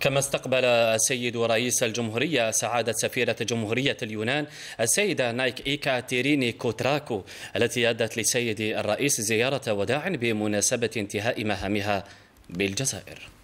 كما استقبل السيد رئيس الجمهورية سعادة سفيرة جمهورية اليونان السيدة نايك إيكا تيريني كوتراكو التي أدت لسيد الرئيس زيارة وداع بمناسبة انتهاء مهامها بالجزائر